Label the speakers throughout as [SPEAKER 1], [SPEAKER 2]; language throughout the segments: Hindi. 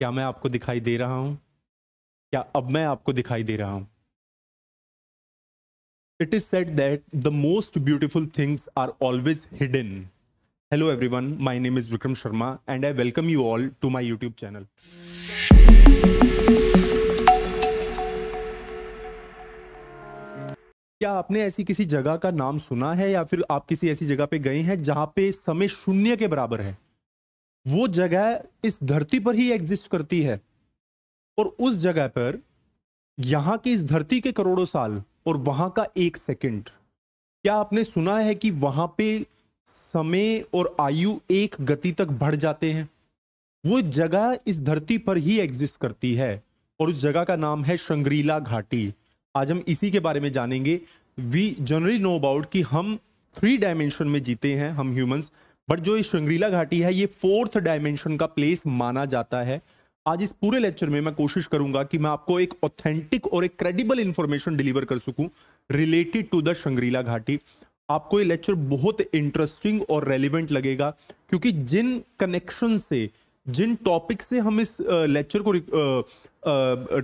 [SPEAKER 1] क्या मैं आपको दिखाई दे रहा हूं क्या अब मैं आपको दिखाई दे रहा हूं it is said that the most beautiful things are always hidden hello everyone my name is Vikram Sharma and I welcome you all to my YouTube channel क्या आपने ऐसी किसी जगह का नाम सुना है या फिर आप किसी ऐसी जगह पे गए हैं जहां पे समय शून्य के बराबर है वो जगह इस धरती पर ही एग्जिस्ट करती है और उस जगह पर यहाँ की इस धरती के करोड़ों साल और वहाँ का एक सेकंड क्या आपने सुना है कि वहाँ पे समय और आयु एक गति तक बढ़ जाते हैं वो जगह इस धरती पर ही एग्जिस्ट करती है और उस जगह का नाम है शंग्रीला घाटी आज हम इसी के बारे में जानेंगे वी जनरली नो अबाउट कि हम थ्री डायमेंशन में जीते हैं हम ह्यूमंस बट जो ये श्रृंगरीला घाटी है ये फोर्थ डायमेंशन का प्लेस माना जाता है आज इस पूरे लेक्चर में मैं कोशिश करूंगा कि मैं आपको एक ऑथेंटिक और एक क्रेडिबल इंफॉर्मेशन डिलीवर कर सकूं रिलेटेड टू द श्रृंगरीला घाटी आपको ये लेक्चर बहुत इंटरेस्टिंग और रेलिवेंट लगेगा क्योंकि जिन कनेक्शन से जिन टॉपिक से हम इस लेक्चर को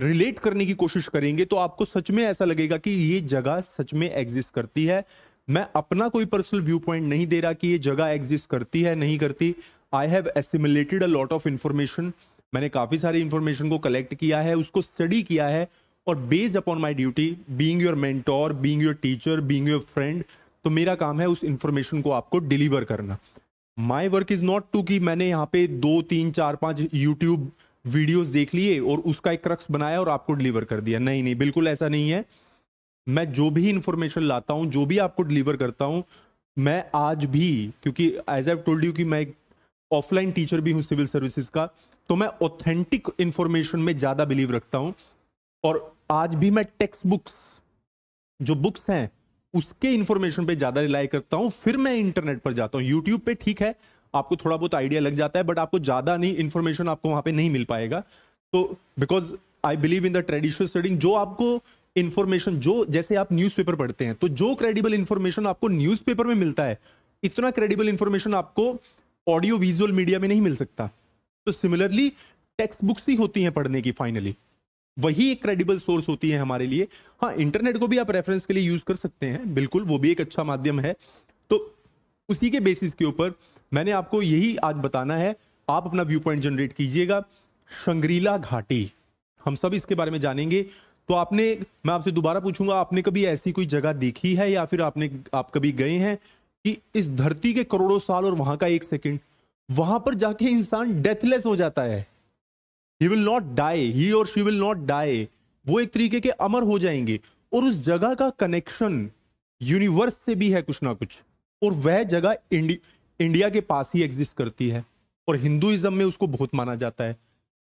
[SPEAKER 1] रिलेट करने की कोशिश करेंगे तो आपको सच में ऐसा लगेगा कि ये जगह सच में एग्जिस्ट करती है मैं अपना कोई पर्सनल व्यू पॉइंट नहीं दे रहा कि ये जगह एग्जिस्ट करती है नहीं करती I have assimilated a lot of information मैंने काफ़ी सारी इन्फॉर्मेशन को कलेक्ट किया है उसको स्टडी किया है और based upon my duty being your mentor being your teacher being your friend तो मेरा काम है उस इन्फॉर्मेशन को आपको डिलीवर करना my work is not to कि मैंने यहाँ पे दो तीन चार पाँच यूट्यूब वीडियोज देख लिए और उसका एक क्रक्स बनाया और आपको डिलीवर कर दिया नहीं नहीं बिल्कुल ऐसा नहीं है मैं जो भी इंफॉर्मेशन लाता हूँ जो भी आपको डिलीवर करता हूँ मैं आज भी क्योंकि एज आई टोल्ड यू कि मैं एक ऑफलाइन टीचर भी हूँ सिविल सर्विसेज का तो मैं ऑथेंटिक इंफॉर्मेशन में ज़्यादा बिलीव रखता हूँ और आज भी मैं टेक्स्ट बुक्स जो बुक्स हैं उसके इंफॉर्मेशन पे ज़्यादा रिलाई करता हूँ फिर मैं इंटरनेट पर जाता हूँ यूट्यूब पे ठीक है आपको थोड़ा बहुत आइडिया लग जाता है बट आपको ज़्यादा नहीं इन्फॉर्मेशन आपको वहाँ पे नहीं मिल पाएगा तो because I believe in the traditional studying जो आपको इन्फॉर्मेशन जो जैसे आप न्यूज़पेपर पढ़ते हैं तो जो क्रेडिबल इन्फॉर्मेशन आपको न्यूज़पेपर में मिलता है इतना क्रेडिबल इन्फॉर्मेशन आपको ऑडियो विजुअल मीडिया में नहीं मिल सकता तो सिमिलरली टेक्स्ट बुक्स ही होती हैं पढ़ने की फाइनली वही एक क्रेडिबल सोर्स होती है हमारे लिए हाँ इंटरनेट को भी आप रेफरेंस के लिए यूज कर सकते हैं बिल्कुल वो भी एक अच्छा माध्यम है तो उसी के बेसिस के ऊपर मैंने आपको यही आज बताना है आप अपना व्यू पॉइंट जनरेट कीजिएगा शंग्रीला घाटी हम सब इसके बारे में जानेंगे तो आपने मैं आपसे दोबारा पूछूंगा आपने कभी ऐसी कोई जगह देखी है या फिर आपने आप कभी गए हैं कि इस धरती के करोड़ों साल और वहां का एक सेकेंड वहां पर जाके इंसान डेथलेस हो जाता है he will not die he और शी विल नॉट डाई वो एक तरीके के अमर हो जाएंगे और उस जगह का कनेक्शन यूनिवर्स से भी है कुछ ना कुछ और वह जगह इंडिया के पास ही एग्जिस्ट करती है और हिंदुइज्म में उसको बहुत माना जाता है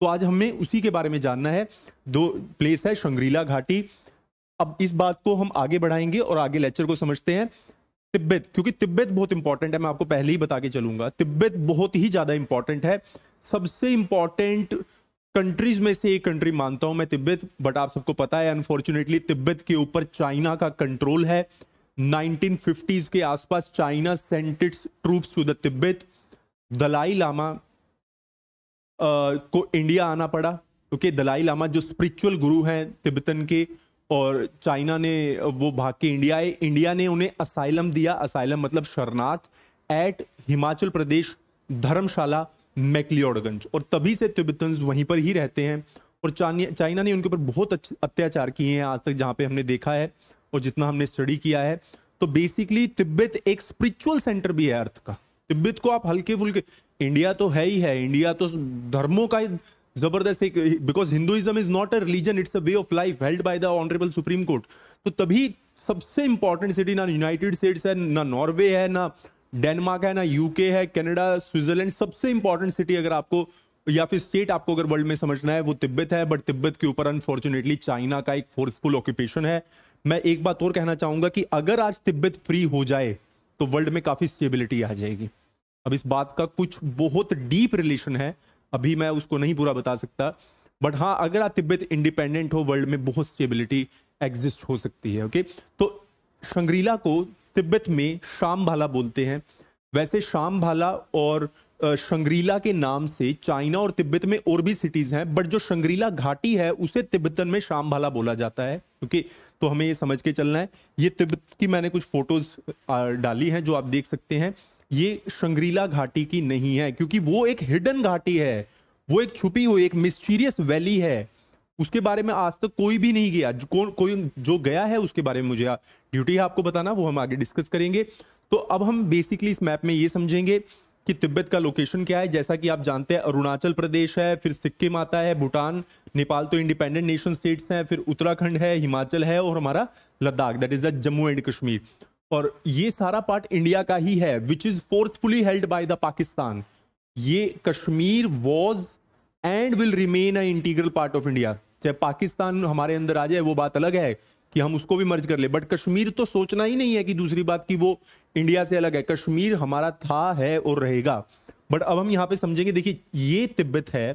[SPEAKER 1] तो आज हमें उसी के बारे में जानना है दो प्लेस है शंग्रीला घाटी अब इस बात को हम आगे बढ़ाएंगे और आगे लेक्चर को समझते हैं तिब्बत क्योंकि तिब्बत बहुत इंपॉर्टेंट है मैं आपको पहले ही बता के चलूंगा तिब्बत बहुत ही ज्यादा इंपॉर्टेंट है सबसे इंपॉर्टेंट कंट्रीज में से एक कंट्री मानता हूं मैं तिब्बत बट आप सबको पता है अनफॉर्चुनेटली तिब्बत के ऊपर चाइना का कंट्रोल है 1950s के आसपास China sent its troops to the Tibet Dalai Lama को इंडिया आना पड़ा क्योंकि दलाई लामा जो स्पिरिचुअल गुरु हैं तिब्बतन के और चाइना ने वो भाग के इंडिया आए इंडिया ने उन्हें असाइलम दिया असाइलम मतलब शरणार्थ एट हिमाचल प्रदेश धर्मशाला मैकलियोडगंज और तभी से तिब्बतन वहीं पर ही रहते हैं और चाइना ने उनके ऊपर बहुत अत्याचार किए हैं आज तक जहाँ पे हमने देखा है और जितना हमने स्टडी किया है तो बेसिकली तिब्बत एक स्पिरिचुअल सेंटर भी है अर्थ का तिब्बत को आप हल्के फुल्के इंडिया तो है ही है इंडिया तो धर्मों का ही जबरदस्त एक because Hinduism is not a religion it's a way of life held by the honourable supreme court तो तभी सबसे इंपॉर्टेंट सिटी ना यूनाइटेड स्टेट्स है ना नॉर्वे है ना डेनमार्क है ना यूके है कनाडा स्विट्जरलैंड सबसे इंपॉर्टेंट सिटी अगर आपको या फिर स्टेट आपको अगर वर्ल्ड में समझना है वो तिब्बत है बट तिब्बत के ऊपर अनफॉर्चुनेटली चाइना का एक फोर्सफुल ऑक्यूपेशन है मैं एक बात और कहना चाहूंगा कि अगर आज तिब्बत फ्री हो जाए तो वर्ल्ड में काफी स्टेबिलिटी आ जाएगी अब इस बात का कुछ बहुत डीप रिलेशन है अभी मैं उसको नहीं पूरा बता सकता बट हाँ अगर आप तिब्बत इंडिपेंडेंट हो वर्ल्ड में बहुत स्टेबिलिटी एग्जिस्ट हो सकती है ओके तो शंग्रीला को तिब्बत में शाम भाला बोलते हैं वैसे शाम भाला और शंग्रीला के नाम से चाइना और तिब्बत में और भी सिटीज हैं बट जो शंग्रीला घाटी है उसे तिब्बतन में शाम भाला बोला जाता है ओके तो हमें ये समझ के चलना है ये तिब्बत की मैंने कुछ फोटोज डाली हैं जो आप देख सकते हैं ये शंग्रीला घाटी की नहीं है क्योंकि वो एक हिडन घाटी है वो एक छुपी हुई एक मिस्टीरियस वैली है उसके बारे में आज तक कोई भी नहीं गया जो को, कोई जो गया है उसके बारे में मुझे ड्यूटी है आपको बताना वो हम आगे डिस्कस करेंगे तो अब हम बेसिकली इस मैप में ये समझेंगे कि तिब्बत का लोकेशन क्या है जैसा कि आप जानते हैं अरुणाचल प्रदेश है फिर सिक्किम आता है भूटान नेपाल तो इंडिपेंडेंट नेशन स्टेट्स हैं फिर उत्तराखंड है हिमाचल है और हमारा Ladakh that is the Jammu and Kashmir और ये सारा पार्ट इंडिया का ही है which is forcefully held by the Pakistan ये Kashmir was and will remain a integral part of India चाहे पाकिस्तान हमारे अंदर आ जाए वो बात अलग है कि हम उसको भी मर्ज कर ले बट कश्मीर तो सोचना ही नहीं है कि दूसरी बात की वो इंडिया से अलग है कश्मीर हमारा था है और रहेगा बट अब हम यहाँ पे समझेंगे देखिए ये तिब्बत है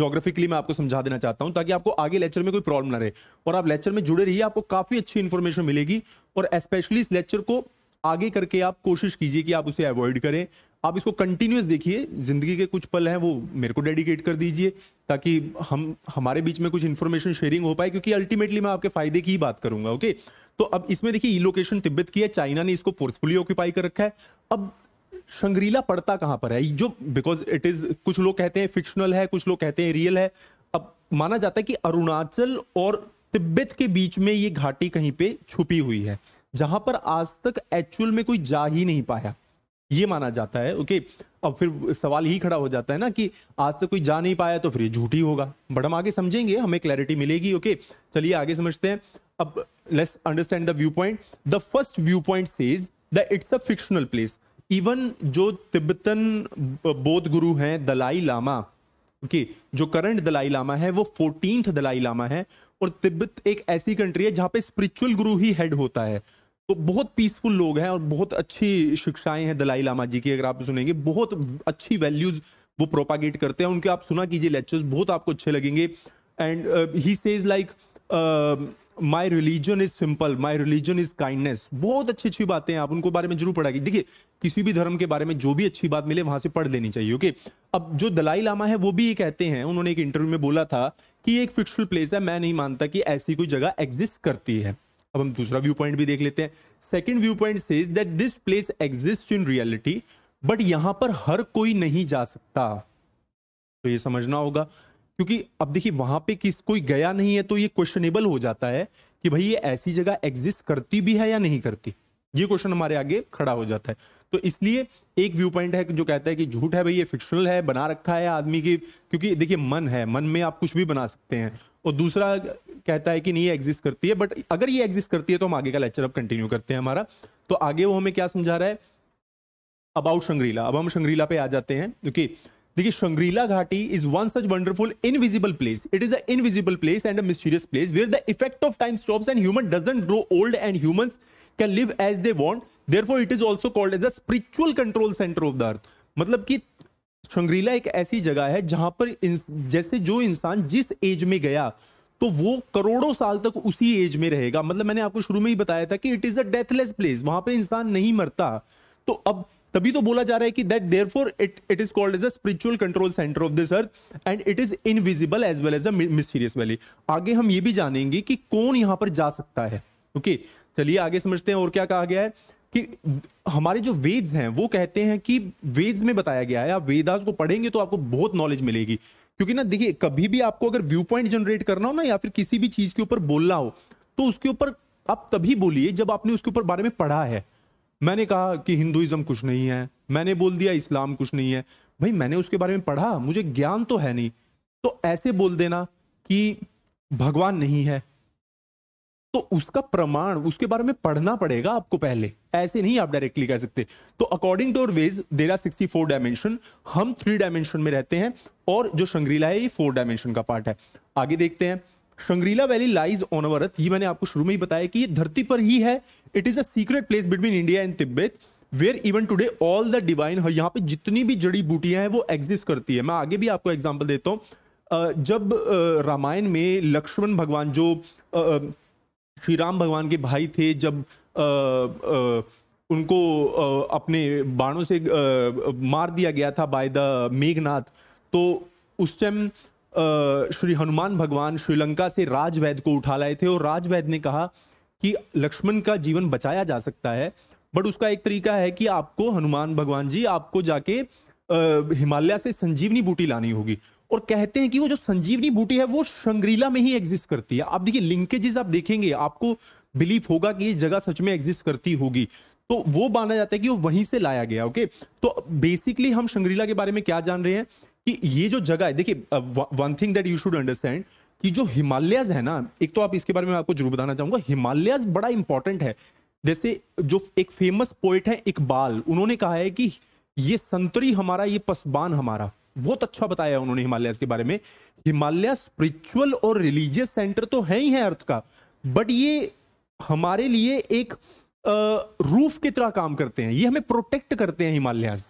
[SPEAKER 1] जोग्राफिकली मैं आपको समझा देना चाहता हूं ताकि आपको आगे लेक्चर में कोई प्रॉब्लम ना रहे और आप लेक्चर में जुड़े रहिए आपको काफी अच्छी इन्फॉर्मेशन मिलेगी और स्पेशली इस लेक्चर को आगे करके आप कोशिश कीजिए कि आप उसे अवॉइड करें आप इसको कंटिन्यूस देखिए जिंदगी के कुछ पल हैं वो मेरे को डेडिकेट कर दीजिए ताकि हम हमारे बीच में कुछ इन्फॉर्मेशन शेयरिंग हो पाए क्योंकि अल्टीमेटली मैं आपके फायदे की ही बात करूंगा ओके तो अब इसमें देखिए ई लोकेशन तिब्बत की है चाइना ने इसको फोर्सफुली ऑक्यूपाई कर रखा है अब शंग्रीला पड़ता कहां पर है जो बिकॉज इट इज कुछ लोग कहते हैं फिक्शनल है कुछ लोग कहते हैं रियल है अब माना जाता है कि अरुणाचल और तिब्बत के बीच में ये घाटी कहीं पे छुपी हुई है जहां पर आज तक एक्चुअल में कोई जा ही नहीं पाया ये माना जाता है ओके अब फिर सवाल ही खड़ा हो जाता है ना कि आज तक कोई जा नहीं पाया तो फिर ये झूठी होगा बट हम आगे समझेंगे हमें क्लैरिटी मिलेगी ओके चलिए आगे समझते हैं अब let's understand the view point the first view point says the it's a fictional place even जो तिब्बतन बोध गुरु हैं दलाई लामा ओके जो करंट दलाई लामा है वो फोर्टीन दलाई लामा है और तिब्बत एक ऐसी कंट्री है जहाँ पे स्पिरिचुअल गुरु ही हेड होता है तो बहुत पीसफुल लोग हैं और बहुत अच्छी शिक्षाएं हैं दलाई लामा जी की अगर आप सुनेंगे बहुत अच्छी वैल्यूज वो प्रोपागेट करते हैं उनके आप सुना कीजिए लेक्चर्स बहुत आपको अच्छे लगेंगे and he says like my religion is simple my religion is kindness बहुत अच्छी अच्छी बातें हैं आप उनको बारे में जरूर पढ़ाएगी देखिए किसी भी धर्म के बारे में जो भी अच्छी बात मिले वहां से पढ़ लेनी चाहिए ओके अब जो दलाई लामा है वो भी ये कहते हैं उन्होंने एक इंटरव्यू में बोला था कि एक फिक्शनल प्लेस है मैं नहीं मानता कि ऐसी कोई जगह एग्जिस्ट करती है अब हम दूसरा व्यू पॉइंट भी देख लेते हैं second view point says that this place exist in reality but यहां पर हर कोई नहीं जा सकता तो ये समझना होगा क्योंकि अब देखिए वहां पे किस कोई गया नहीं है तो ये क्वेश्चनेबल हो जाता है कि भाई ये ऐसी जगह एग्जिस्ट करती भी है या नहीं करती ये क्वेश्चन हमारे आगे खड़ा हो जाता है तो इसलिए एक व्यू पॉइंट है जो कहता है कि झूठ है भाई ये फिक्शनल है बना रखा है आदमी की क्योंकि देखिए मन है मन में आप कुछ भी बना सकते हैं और दूसरा कहता है कि नहीं ये एग्जिस्ट करती है बट अगर ये एग्जिस्ट करती है तो हम आगे का लेक्चर अब कंटिन्यू करते हैं हमारा तो आगे वो हमें क्या समझा रहा है अबाउट शंग्रीला अब हम शंग्रीला पे आ जाते हैं क्योंकि okay, देखिए शंग्रीला घाटी is one such wonderful invisible place it is a invisible place and a mysterious place where the effect of time stops and human doesn't grow old and humans can live as they want therefore it is also called as a spiritual control centre of the earth मतलब कि शंग्रीला एक ऐसी जगह है जहां पर जैसे जो इंसान जिस एज में गया तो वो करोड़ों साल तक उसी एज में रहेगा मतलब मैंने आपको शुरू में ही बताया था कि it is a deathless place वहां पे इंसान नहीं मरता तो अब तभी तो बोला जा रहा है कि that therefore it it is called as a spiritual control centre of this earth and it is invisible as well as a mysterious valley आगे हम ये भी जानेंगे कि कौन यहां पर जा सकता है ओके okay, चलिए आगे समझते हैं और क्या कहा गया है कि हमारे जो वेद्स हैं वो कहते हैं कि वेद्स में बताया गया है आप वेदास को पढ़ेंगे तो आपको बहुत नॉलेज मिलेगी क्योंकि ना देखिए कभी भी आपको अगर व्यू पॉइंट जनरेट करना हो ना या फिर किसी भी चीज के ऊपर बोलना हो तो उसके ऊपर आप तभी बोलिए जब आपने उसके ऊपर बारे में पढ़ा है मैंने कहा कि हिंदुज़म कुछ नहीं है मैंने बोल दिया इस्लाम कुछ नहीं है भाई मैंने उसके बारे में पढ़ा मुझे ज्ञान तो है नहीं तो ऐसे बोल देना कि भगवान नहीं है तो उसका प्रमाण उसके बारे में पढ़ना पड़ेगा आपको पहले ऐसे नहीं आप डायरेक्टली कह सकते तो according to our Vedas there are sixty four dimension हम थ्री डायमेंशन में रहते हैं और जो शंग्रीला है ये फोर डायमेंशन का पार्ट है आगे देखते हैं Shangrila valley lies on our earth ये मैंने आपको शुरू में ही बताया कि ये धरती पर ही है it is a secret place between India and Tibet where even today all the divine यहाँ पे जितनी भी जड़ी बूटियां हैं वो एग्जिस्ट करती है मैं आगे भी आपको एग्जाम्पल देता हूँ जब रामायण में लक्ष्मण भगवान जो श्री राम भगवान के भाई थे जब उनको अपने बाणों से मार दिया गया था बाय द मेघनाथ तो उस टाइम श्री हनुमान भगवान श्रीलंका से राजवैद को उठा लाए थे और राजवैद ने कहा कि लक्ष्मण का जीवन बचाया जा सकता है बट उसका एक तरीका है कि आपको हनुमान भगवान जी आपको जाके हिमालय से संजीवनी बूटी लानी होगी और कहते हैं कि वो जो संजीवनी बूटी है वो शंग्रीला में ही एग्जिस्ट करती है आप देखिए लिंकेजेस आप देखेंगे आपको बिलीफ होगा कि ये जगह सच में एग्जिस्ट करती होगी तो वो माना जाता है कि वो वहीं से लाया गया ओके तो बेसिकली हम शंग्रीला के बारे में क्या जान रहे हैं कि ये जो जगह है देखिए one thing that you should understand कि जो हिमालयाज है ना एक तो आप इसके बारे में आपको जरूर बताना चाहूंगा हिमालयाज बड़ा इंपॉर्टेंट है जैसे जो एक फेमस पोइट है इकबाल उन्होंने कहा है कि ये संतरी हमारा ये पसबान हमारा बहुत अच्छा बताया उन्होंने हिमालयाज के बारे में हिमालय स्पिरिचुअल और रिलीजियस सेंटर तो है ही है अर्थ का बट ये हमारे लिए एक रूफ की तरह काम करते हैं ये हमें प्रोटेक्ट करते हैं हिमालयाज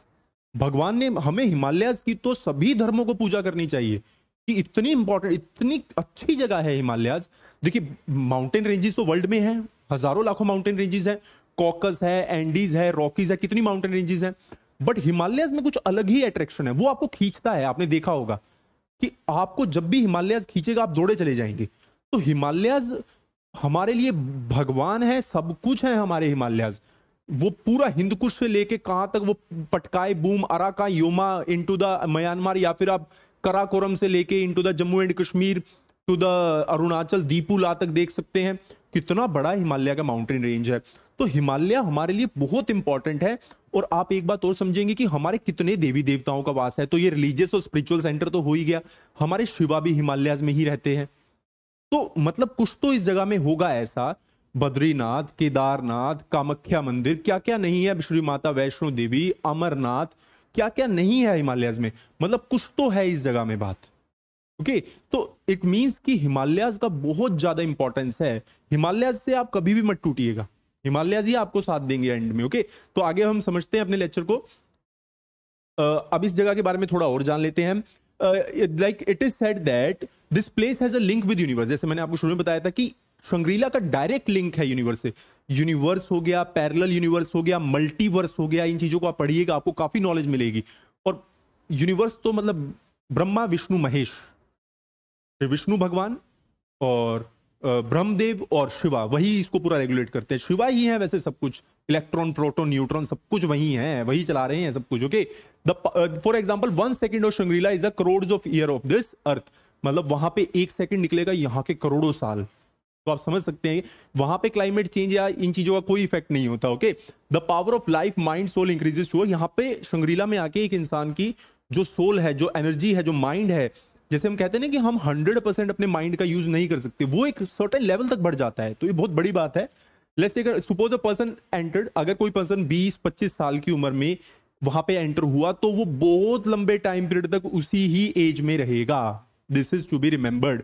[SPEAKER 1] भगवान ने हमें हिमालयाज की तो सभी धर्मों को पूजा करनी चाहिए कि इतनी इंपॉर्टेंट इतनी अच्छी जगह है हिमालयाज देखिए माउंटेन रेंजेस तो वर्ल्ड में है हजारों लाखों माउंटेन रेंजेस है कॉकस है एंडीज है रॉकीज है कितनी माउंटेन रेंजेस हैं बट हिमालयाज में कुछ अलग ही अट्रैक्शन है वो आपको खींचता है आपने देखा होगा कि आपको जब भी हिमालयाज खींचेगा आप दौड़े चले जाएंगे तो हिमालयाज हमारे लिए भगवान है सब कुछ है हमारे हिमालयाज वो पूरा हिंदकुश से लेके कहा तक वो Patkai Bum Arakan Yoma into the Myanmar या फिर आप कराकोरम से लेके into the Jammu and Kashmir to the Arunachal Diphula तक देख सकते हैं कितना बड़ा हिमालय का माउंटेन रेंज है तो हिमालय हमारे लिए बहुत इंपॉर्टेंट है और आप एक बात और समझेंगे कि हमारे कितने देवी देवताओं का वास है तो ये रिलीजियस और स्पिरिचुअल सेंटर तो हो ही गया हमारे शिवा भी हिमालयाज में ही रहते हैं तो मतलब कुछ तो इस जगह में होगा ऐसा बद्रीनाथ केदारनाथ कामख्या मंदिर क्या क्या नहीं है श्री माता वैष्णो देवी अमरनाथ क्या क्या नहीं है हिमालयाज में मतलब कुछ तो है इस जगह में बात ओके तो इट मीन्स कि हिमालयाज का बहुत ज्यादा इंपॉर्टेंस है हिमालयाज से आप कभी भी मत टूटिएगा हिमालयाज ही आपको साथ देंगे एंड में ओके तो आगे हम समझते हैं अपने लेक्चर को अब इस जगह के बारे में थोड़ा और जान लेते हैं like it is said that this place has a link with universe जैसे मैंने आपको शुरू में बताया था कि शंग्रीला का डायरेक्ट लिंक है यूनिवर्स से यूनिवर्स हो गया पैरेलल यूनिवर्स हो गया मल्टीवर्स हो गया इन चीजों को आप पढ़िएगा आपको काफी नॉलेज मिलेगी और यूनिवर्स तो मतलब ब्रह्मा विष्णु महेश विष्णु भगवान और ब्रह्मदेव और शिवा वही इसको पूरा रेगुलेट करते हैं शिवा ही है वैसे सब कुछ इलेक्ट्रॉन प्रोटोन न्यूट्रॉन सब कुछ वही है वही चला रहे हैं सब कुछ okay the for example one second of Shangrila is the crore of year of this earth मतलब वहां पे एक सेकंड निकलेगा यहाँ के करोड़ों साल तो आप समझ सकते हैं वहां पे क्लाइमेट चेंज या इन चीजों का कोई इफेक्ट नहीं होता okay the power of life mind soul increases to यहाँ पे शंग्रीला में आके एक इंसान की जो सोल है जो एनर्जी है जो माइंड है जैसे हम कहते हैं ना कि हम 100 परसेंट अपने माइंड का यूज नहीं कर सकते वो एक सर्टेन लेवल तक बढ़ जाता है तो ये बहुत बड़ी बात है लेट्स अगर सपोज अ पर्सन एंटर्ड अगर कोई पर्सन 20-25 साल की उम्र में वहां पे एंटर हुआ तो वो बहुत लंबे टाइम पीरियड तक उसी ही एज में रहेगा this is to be remembered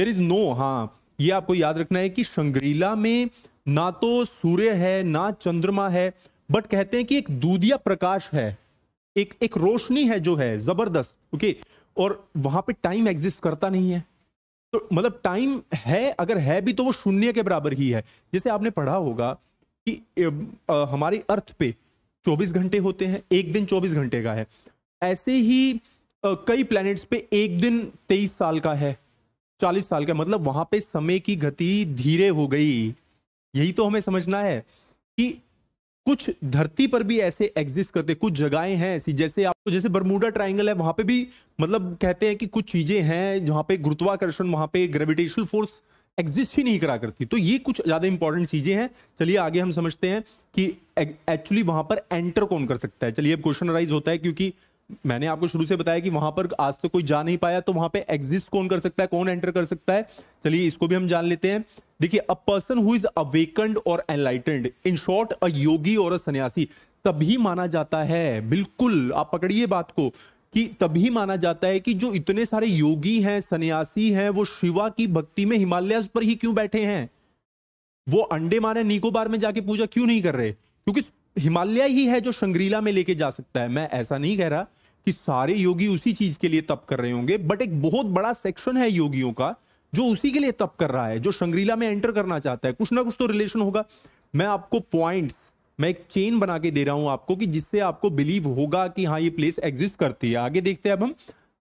[SPEAKER 1] there is no हाँ ये आपको याद रखना है कि शंग्रीला में ना तो सूर्य है ना चंद्रमा है बट कहते हैं कि एक दूधिया प्रकाश है एक एक रोशनी है जो है जबरदस्त ओके और वहां पे टाइम एग्जिस्ट करता नहीं है तो मतलब टाइम है अगर है भी तो वो शून्य के बराबर ही है जैसे आपने पढ़ा होगा कि हमारी अर्थ पे 24 घंटे होते हैं एक दिन 24 घंटे का है ऐसे ही कई प्लैनेट्स पे एक दिन 23 साल का है चालीस साल का मतलब वहां पे समय की गति धीरे हो गई यही तो हमें समझना है कि कुछ धरती पर भी ऐसे एग्जिस्ट करते कुछ जगहें हैं ऐसी जैसे आपको जैसे बरमूडा ट्राइंगल है वहां पे भी मतलब कहते हैं कि कुछ चीजें हैं जहाँ पे गुरुत्वाकर्षण वहां पे ग्रेविटेशनल फोर्स एग्जिस्ट ही नहीं करा करती तो ये कुछ ज्यादा इंपॉर्टेंट चीजें हैं चलिए आगे हम समझते हैं कि एक्चुअली वहां पर एंटर कौन कर सकता है चलिए अब क्वेश्चन राइज होता है क्योंकि मैंने आपको शुरू से बताया कि वहां पर आज तक तो कोई जा नहीं पाया तो वहां पे एग्जिस्ट कौन कर सकता है कौन एंटर कर सकता है चलिए इसको भी हम जान लेते हैं देखिए a person who is awakened और enlightened in short a yogi और अ सन्यासी तभी माना जाता है बिल्कुल आप पकड़िए बात को कि तभी माना जाता है कि जो इतने सारे योगी हैं सन्यासी हैं वो शिवा की भक्ति में हिमालय पर ही क्यों बैठे हैं वो अंडे मारे निकोबार में जाके पूजा क्यों नहीं कर रहे क्योंकि हिमालय ही है जो शंग्रीला में लेके जा सकता है मैं ऐसा नहीं कह रहा कि सारे योगी उसी चीज के लिए तप कर रहे होंगे बट एक बहुत बड़ा सेक्शन है योगियों का जो उसी के लिए तप कर रहा है जो शंग्रीला में एंटर करना चाहता है कुछ ना कुछ तो रिलेशन होगा मैं आपको पॉइंट्स मैं एक चेन बना के दे रहा हूं आपको कि जिससे आपको बिलीव होगा कि हाँ ये प्लेस एग्जिस्ट करती है आगे देखते हैं अब हम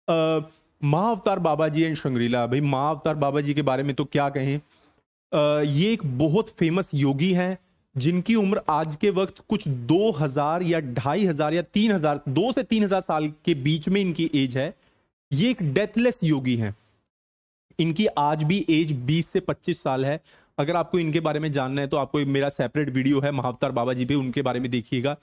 [SPEAKER 1] आ, महा अवतार बाबा जी एंड शंग्रीला भाई महा अवतार बाबा जी के बारे में तो क्या कहें आ, ये एक बहुत फेमस योगी हैं जिनकी उम्र आज के वक्त कुछ दो हजार या ढाई हजार या तीन हजार दो से तीन हजार साल के बीच में इनकी एज है ये एक डेथलेस योगी हैं इनकी आज भी एज 20 से 25 साल है अगर आपको इनके बारे में जानना है तो आपको मेरा सेपरेट वीडियो है महावतार बाबा जी पे उनके बारे में देखिएगा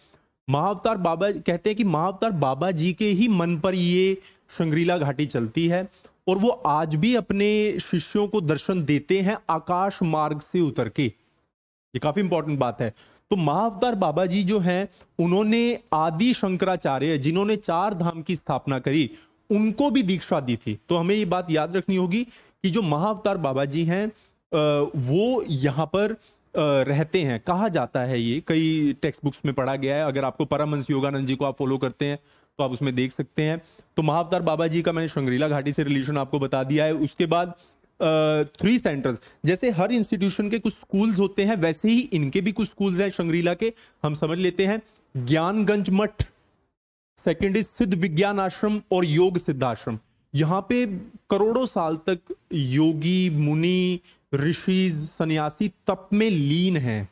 [SPEAKER 1] महावतार बाबा कहते हैं कि महावतार बाबा जी के ही मन पर ये शंग्रीला घाटी चलती है और वो आज भी अपने शिष्यों को दर्शन देते हैं आकाश मार्ग से उतर के ये काफी इंपॉर्टेंट बात है तो महाअवतार बाबा जी जो हैं उन्होंने आदि शंकराचार्य जिन्होंने चार धाम की स्थापना करी उनको भी दीक्षा दी थी तो हमें ये बात याद रखनी होगी कि जो महाअवतार बाबा जी हैं वो यहाँ पर रहते हैं कहा जाता है ये कई टेक्स्ट बुक्स में पढ़ा गया है अगर आपको परमहंस योगानंद जी को आप फॉलो करते हैं तो आप उसमें देख सकते हैं तो महावतार बाबा जी का मैंने शंगरीला घाटी से रिलेशन आपको बता दिया है उसके बाद थ्री सेंटर्स जैसे हर इंस्टीट्यूशन के कुछ स्कूल्स होते हैं वैसे ही इनके भी कुछ स्कूल्स हैं शंगरीला के हम समझ लेते हैं ज्ञानगंज मठ सेकेंड इज सिद्ध विज्ञान आश्रम और योग सिद्धाश्रम यहाँ पे करोड़ों साल तक योगी मुनि ऋषि सन्यासी तप में लीन हैं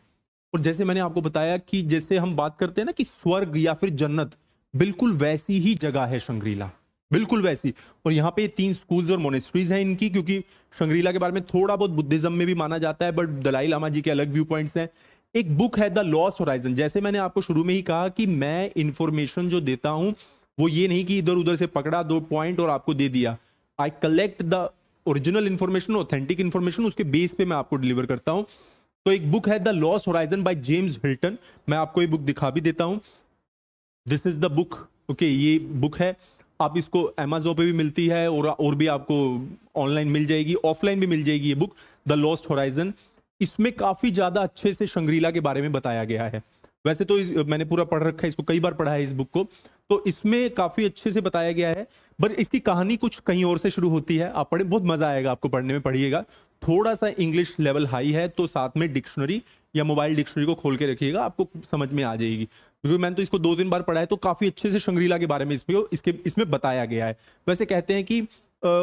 [SPEAKER 1] और जैसे मैंने आपको बताया कि जैसे हम बात करते हैं ना कि स्वर्ग या फिर जन्नत बिल्कुल वैसी ही जगह है शंगरीला बिल्कुल वैसी और यहाँ पे तीन स्कूल्स और मोनेस्ट्रीज हैं इनकी क्योंकि शंग्रीला के बारे में थोड़ा बहुत बुद्धिज्म में भी माना जाता है बट दलाई लामा जी के अलग व्यू पॉइंट्स हैं एक बुक है द लॉस होराइजन जैसे मैंने आपको शुरू में ही कहा कि मैं इंफॉर्मेशन जो देता हूँ वो ये नहीं कि इधर उधर से पकड़ा दो पॉइंट और आपको दे दिया I collect the original information authentic information उसके बेस पे मैं आपको डिलीवर करता हूँ तो एक बुक है the lost horizon by James Hilton मैं आपको ये बुक दिखा भी देता हूँ this is the book okay ये बुक है आप इसको अमेजोन पे भी मिलती है और और भी आपको ऑनलाइन मिल जाएगी ऑफलाइन भी मिल जाएगी ये बुक द लॉस्ट होराइजन इसमें काफ़ी ज़्यादा अच्छे से शंग्रीला के बारे में बताया गया है वैसे तो इस, मैंने पूरा पढ़ रखा है इसको कई बार पढ़ा है इस बुक को तो इसमें काफ़ी अच्छे से बताया गया है बट इसकी कहानी कुछ कहीं और से शुरू होती है आप पढ़े बहुत मज़ा आएगा आपको पढ़ने में पढ़िएगा थोड़ा सा इंग्लिश लेवल हाई है तो साथ में डिक्शनरी या मोबाइल डिक्शनरी को खोल के रखिएगा आपको समझ में आ जाएगी क्योंकि मैंने तो इसको दो दिन बार पढ़ा है तो काफ़ी अच्छे से शंग्रीला के बारे में इसमें इसके इसमें बताया गया है वैसे कहते हैं कि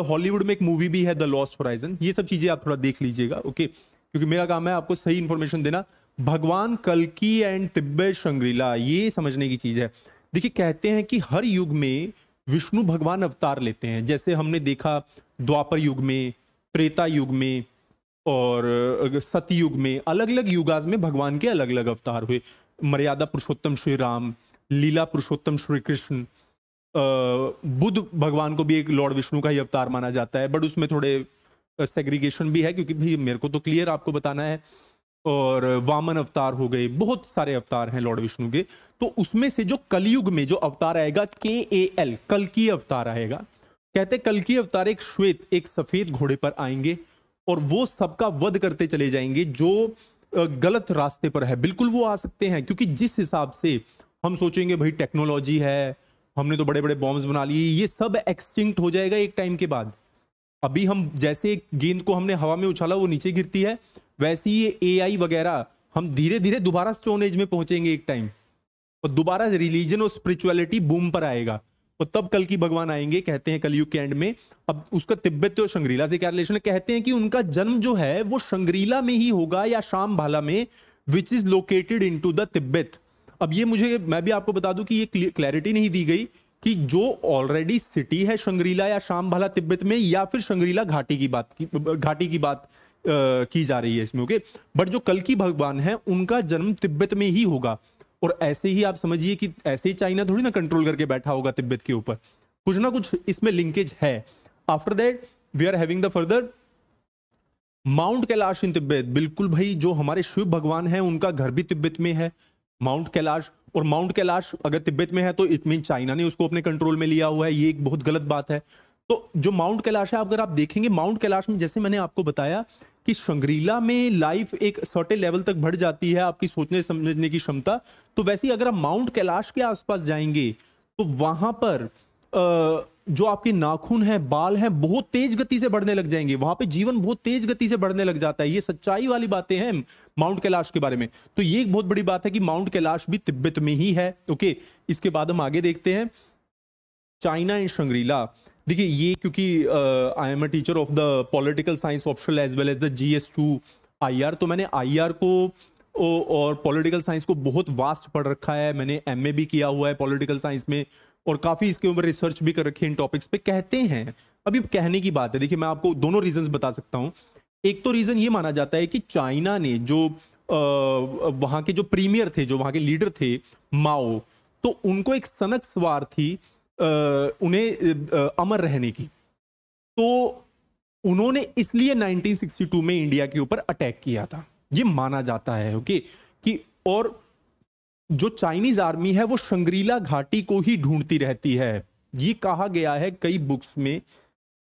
[SPEAKER 1] हॉलीवुड में एक मूवी भी है द लॉस्ट होराइजन ये सब चीज़ें आप थोड़ा देख लीजिएगा ओके क्योंकि मेरा काम है आपको सही इन्फॉर्मेशन देना भगवान कलकी एंड तिब्बत शंग्रीला ये समझने की चीज़ है देखिए कहते हैं कि हर युग में विष्णु भगवान अवतार लेते हैं जैसे हमने देखा द्वापर युग में त्रेता युग में और सतयुग में अलग अलग युगाज में भगवान के अलग अलग अवतार हुए मर्यादा पुरुषोत्तम श्री राम लीला पुरुषोत्तम श्री कृष्ण बुद्ध भगवान को भी एक लॉर्ड विष्णु का ही अवतार माना जाता है बट उसमें थोड़े सेग्रीगेशन भी है क्योंकि भाई मेरे को तो क्लियर आपको बताना है और वामन अवतार हो गए बहुत सारे अवतार हैं लॉर्ड विष्णु के तो उसमें से जो कलयुग में जो अवतार आएगा के ए एल कल की अवतार आएगा कहते कल की अवतार एक श्वेत एक सफेद घोड़े पर आएंगे और वो सबका वध करते चले जाएंगे जो गलत रास्ते पर है बिल्कुल वो आ सकते हैं क्योंकि जिस हिसाब से हम सोचेंगे भाई टेक्नोलॉजी है हमने तो बड़े बड़े बॉम्ब्स बना लिए ये सब एक्सटिंक्ट हो जाएगा एक टाइम के बाद अभी हम जैसे गेंद को हमने हवा में उछाला वो नीचे गिरती है वैसे ही ये ए वगैरह हम धीरे धीरे दोबारा स्टोन एज में पहुंचेंगे एक टाइम और दोबारा रिलीजन और स्पिरिचुअलिटी बूम पर आएगा और तो तब कल की भगवान आएंगे कहते हैं कलयुग के एंड में अब उसका तिब्बत और शंग्रीला से क्या रिलेशन है कहते हैं कि उनका जन्म जो है वो शंग्रीला में ही होगा या शाम भाला में which is located in to the Tibet अब ये मुझे मैं भी आपको बता दूं कि ये क्लैरिटी नहीं दी गई कि जो ऑलरेडी सिटी है शंग्रीला या शाम भाला तिब्बत में या फिर शंग्रीला घाटी की बात की घाटी की बात आ, की जा रही है इसमें ओके बट जो कल की भगवान है उनका जन्म तिब्बत में ही होगा और ऐसे ही आप समझिए कि ऐसे ही चाइना थोड़ी ना कंट्रोल करके बैठा होगा तिब्बत के ऊपर कुछ ना कुछ इसमें लिंकेज है after that we are having the further Mount Kailash in Tibet बिल्कुल भाई जो हमारे शिव भगवान हैं उनका घर भी तिब्बत में है माउंट कैलाश और माउंट कैलाश अगर तिब्बत में है तो इट मीन चाइना ने उसको अपने कंट्रोल में लिया हुआ है ये एक बहुत गलत बात है तो जो माउंट कैलाश है अगर आप देखेंगे माउंट कैलाश में जैसे मैंने आपको बताया कि शंगरीला में लाइफ एक सर्टे लेवल तक बढ़ जाती है आपकी सोचने समझने की क्षमता तो वैसे ही अगर आप माउंट कैलाश के आसपास जाएंगे तो वहां पर जो आपके नाखून है बाल हैं बहुत तेज गति से बढ़ने लग जाएंगे वहां पे जीवन बहुत तेज गति से बढ़ने लग जाता है ये सच्चाई वाली बातें हैं माउंट कैलाश के बारे में तो ये एक बहुत बड़ी बात है कि माउंट कैलाश भी तिब्बत में ही है ओके इसके बाद हम आगे देखते हैं चाइना एंड शंगरीला देखिए ये क्योंकि I am a teacher of the political science optional as well as the G S two I R तो मैंने आई आर को और पॉलिटिकल साइंस को बहुत वास्ट पढ़ रखा है मैंने एम ए भी किया हुआ है पॉलिटिकल साइंस में और काफ़ी इसके ऊपर रिसर्च भी कर रखी है इन टॉपिक्स पे कहते हैं अभी कहने की बात है देखिए मैं आपको दोनों रीजंस बता सकता हूँ एक तो रीज़न ये माना जाता है कि चाइना ने जो वहाँ के जो प्रीमियर थे जो वहाँ के लीडर थे माओ तो उनको एक सनक सवार थी उन्हें अमर रहने की तो उन्होंने इसलिए 1962 में इंडिया के ऊपर अटैक किया था ये माना जाता है ओके कि और जो चाइनीज आर्मी है वो शंग्रीला घाटी को ही ढूंढती रहती है ये कहा गया है कई बुक्स में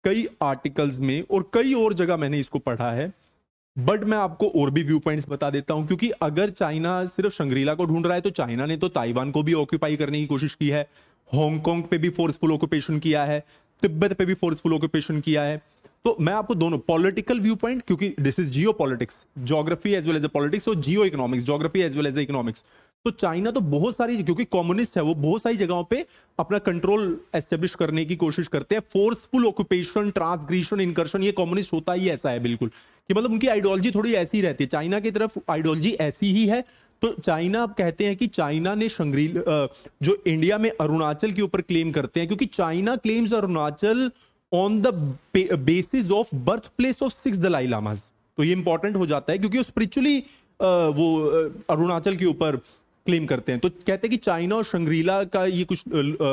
[SPEAKER 1] कई आर्टिकल्स में और कई और जगह मैंने इसको पढ़ा है बट मैं आपको और भी व्यू पॉइंट्स बता देता हूं क्योंकि अगर चाइना सिर्फ शंग्रीला को ढूंढ रहा है तो चाइना ने तो ताइवान को भी ऑक्यूपाई करने की कोशिश की है हांगकॉन्ग पे भी फोर्सफुल ऑक्यूपेशन किया है तिब्बत पे भी फोर्सफुल ऑक्यूपेशन किया है तो मैं आपको दोनों पॉलिटिकल व्यू पॉइंट क्योंकि this is geo politics geography as well as a politics और geo economics geography as well as economics तो चाइना तो बहुत सारी क्योंकि कम्युनिस्ट है वो बहुत सारी जगहों पे अपना कंट्रोल एस्टेब्लिश करने की कोशिश करते हैं फोर्सफुल ऑक्यूपेशन ट्रांसग्रीशन इनकर्शन ये कम्युनिस्ट होता ही ऐसा है बिल्कुल कि मतलब उनकी आइडियोलॉजी थोड़ी ऐसी रहती है चाइना की तरफ आइडियोलॉजी ऐसी ही है तो चाइना आप कहते हैं कि चाइना ने शंग्री जो इंडिया में अरुणाचल के ऊपर क्लेम करते हैं क्योंकि China claims Arunachal on the basis of birth place of six Dalai Lamas तो ये इंपॉर्टेंट हो जाता है क्योंकि स्पिरिचुअली वो अरुणाचल के ऊपर क्लेम करते हैं तो कहते हैं कि चाइना और शंग्रीला का ये कुछ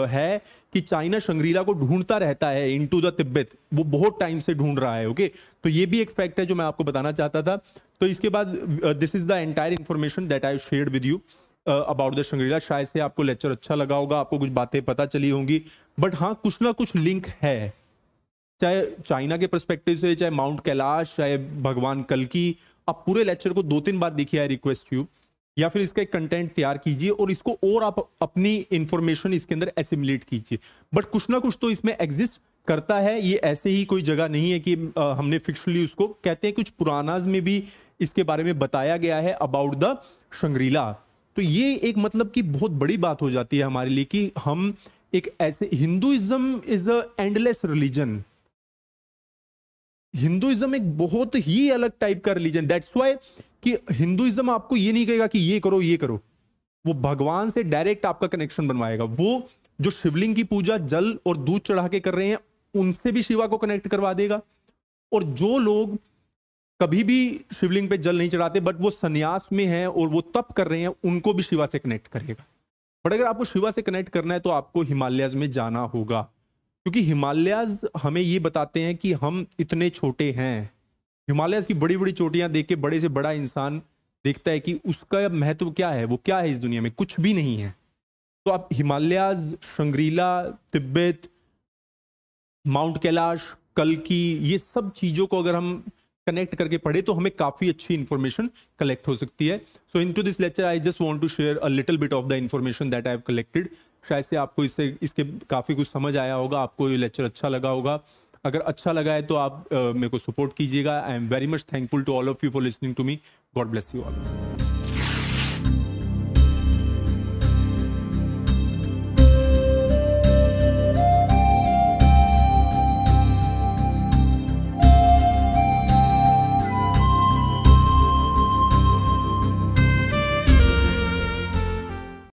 [SPEAKER 1] है कि चाइना शंग्रीला को ढूंढता रहता है इन टू द तिब्बत वो बहुत टाइम से ढूंढ रहा है ओके तो ये भी एक फैक्ट है जो मैं आपको बताना चाहता था तो इसके बाद this is the entire information that I share with you about the Shangrila शायद से आपको लेक्चर अच्छा लगा होगा आपको कुछ बातें पता चली होंगी बट हाँ कुछ ना कुछ लिंक है चाहे चाइना के परस्पेक्टिव से चाहे माउंट कैलाश चाहे भगवान कल आप पूरे लेक्चर को दो तीन बार देखिए आई रिक्वेस्ट यू या फिर इसका एक कंटेंट तैयार कीजिए और इसको और आप अपनी इंफॉर्मेशन इसके अंदर एसिमुलेट कीजिए बट कुछ ना कुछ तो इसमें एग्जिस्ट करता है ये ऐसे ही कोई जगह नहीं है कि आ, हमने फिक्सली उसको कहते हैं कुछ पुरानाज में भी इसके बारे में बताया गया है अबाउट द शंगरीला तो ये एक मतलब कि बहुत बड़ी बात हो जाती है हमारे लिए कि हम एक ऐसे Hinduism is a endless religion Hinduism एक बहुत ही अलग टाइप का रिलीजन दैट्स वाई कि हिंदुइज्म आपको ये नहीं कहेगा कि ये करो ये करो वो भगवान से डायरेक्ट आपका कनेक्शन बनवाएगा वो जो शिवलिंग की पूजा जल और दूध चढ़ा के कर रहे हैं उनसे भी शिवा को कनेक्ट करवा देगा और जो लोग कभी भी शिवलिंग पे जल नहीं चढ़ाते बट वो सन्यास में है और वो तप कर रहे हैं उनको भी शिवा से कनेक्ट करेगा बट अगर आपको शिवा से कनेक्ट करना है तो आपको हिमालयाज में जाना होगा क्योंकि हिमालयाज हमें ये बताते हैं कि हम इतने छोटे हैं हिमालय की बड़ी बड़ी चोटियां देख के बड़े से बड़ा इंसान देखता है कि उसका महत्व क्या है वो क्या है इस दुनिया में कुछ भी नहीं है तो आप हिमालयाज शंग्रीला तिब्बत माउंट कैलाश कल की ये सब चीज़ों को अगर हम कनेक्ट करके पढ़े तो हमें काफ़ी अच्छी इन्फॉर्मेशन कलेक्ट हो सकती है so in to this lecture I just want to share a little bit of the information that I have collected शायद से आपको इससे इसके काफ़ी कुछ समझ आया होगा आपको ये लेक्चर अच्छा लगा होगा अगर अच्छा लगा है तो आप मेरे को सपोर्ट कीजिएगा I am very much thankful to all of you for listening to me God bless you all